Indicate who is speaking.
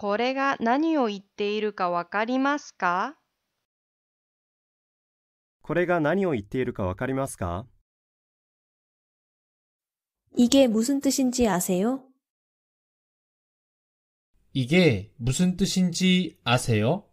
Speaker 1: これが何を言っているかわかりますか
Speaker 2: これが何を言っているかわかりますか
Speaker 3: 이게무슨뜻인지아세요
Speaker 2: 이
Speaker 4: 게무슨뜻인지아세요